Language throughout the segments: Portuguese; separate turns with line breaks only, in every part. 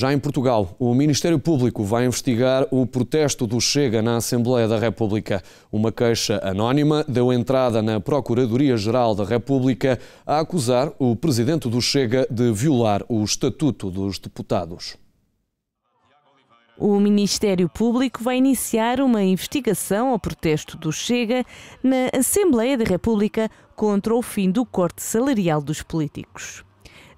Já em Portugal, o Ministério Público vai investigar o protesto do Chega na Assembleia da República. Uma queixa anónima deu entrada na Procuradoria-Geral da República a acusar o presidente do Chega de violar o Estatuto dos Deputados.
O Ministério Público vai iniciar uma investigação ao protesto do Chega na Assembleia da República contra o fim do corte salarial dos políticos.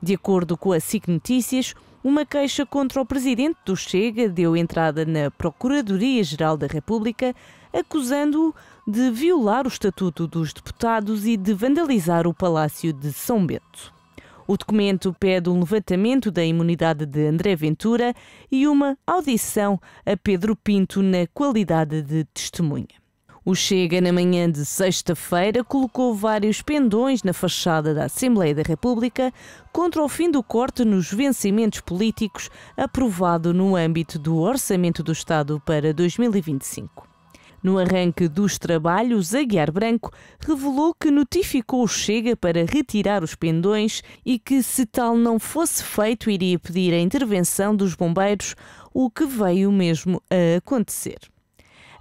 De acordo com a SIC Notícias, uma queixa contra o presidente do Chega deu entrada na Procuradoria-Geral da República, acusando-o de violar o Estatuto dos Deputados e de vandalizar o Palácio de São Bento. O documento pede um levantamento da imunidade de André Ventura e uma audição a Pedro Pinto na qualidade de testemunha. O Chega, na manhã de sexta-feira, colocou vários pendões na fachada da Assembleia da República contra o fim do corte nos vencimentos políticos aprovado no âmbito do Orçamento do Estado para 2025. No arranque dos trabalhos, Aguiar Branco revelou que notificou o Chega para retirar os pendões e que, se tal não fosse feito, iria pedir a intervenção dos bombeiros, o que veio mesmo a acontecer.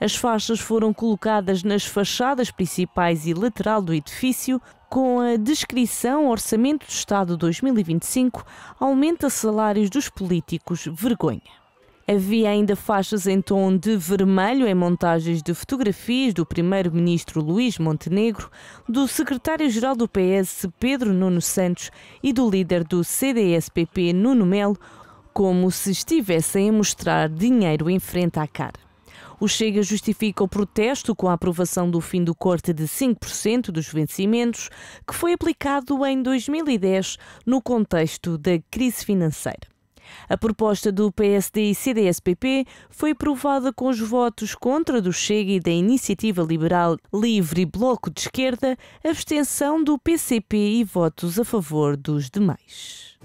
As faixas foram colocadas nas fachadas principais e lateral do edifício, com a descrição Orçamento do Estado 2025 aumenta salários dos políticos vergonha. Havia ainda faixas em tom de vermelho em montagens de fotografias do primeiro-ministro Luís Montenegro, do secretário-geral do PS Pedro Nuno Santos e do líder do CDSPP Nuno Melo, como se estivessem a mostrar dinheiro em frente à cara. O Chega justifica o protesto com a aprovação do fim do corte de 5% dos vencimentos, que foi aplicado em 2010 no contexto da crise financeira. A proposta do PSD e CDSPP foi aprovada com os votos contra do Chega e da Iniciativa Liberal Livre e Bloco de Esquerda, abstenção do PCP e votos a favor dos demais.